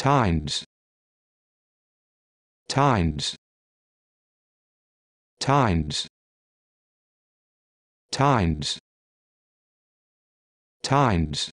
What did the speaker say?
times times times times times